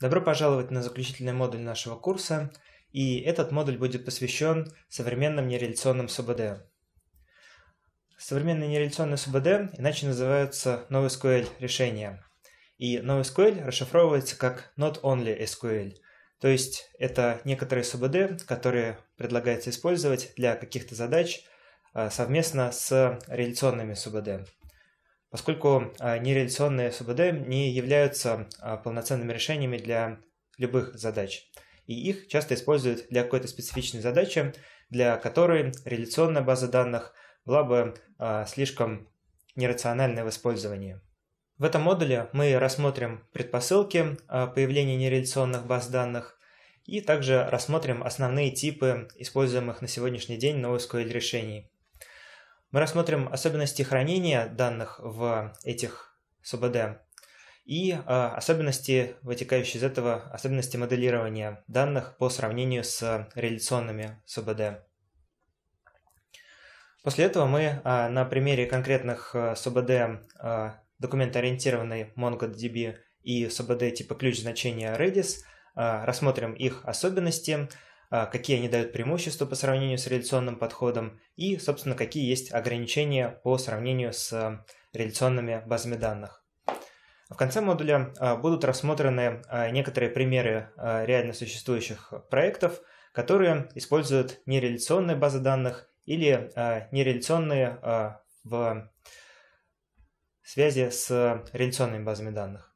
Добро пожаловать на заключительный модуль нашего курса, и этот модуль будет посвящен современным нереляционным СУБД. Современные нереляционные СУБД иначе называются NoSQL решения. И NoSQL расшифровывается как Not Only SQL, то есть это некоторые СУБД, которые предлагается использовать для каких-то задач а, совместно с реляционными СУБД поскольку а, нереляционные СУБД не являются а, полноценными решениями для любых задач. И их часто используют для какой-то специфичной задачи, для которой реляционная база данных была бы а, слишком нерациональной в использовании. В этом модуле мы рассмотрим предпосылки появления нереляционных баз данных и также рассмотрим основные типы используемых на сегодняшний день NoSQL решений. Мы рассмотрим особенности хранения данных в этих СУБД и э, особенности, вытекающие из этого, особенности моделирования данных по сравнению с реляционными СУБД. После этого мы э, на примере конкретных э, а, СУБД э, документоориентированной MongoDB и СУБД типа ключ значения Redis рассмотрим их особенности – а, какие они дают преимущества по сравнению с реляционным подходом и, собственно, какие есть ограничения по сравнению с а, реляционными базами данных. В конце модуля а, будут рассмотрены некоторые примеры реально существующих проектов, которые используют нереляционные базы данных или нереляционные в связи с реляционными базами данных.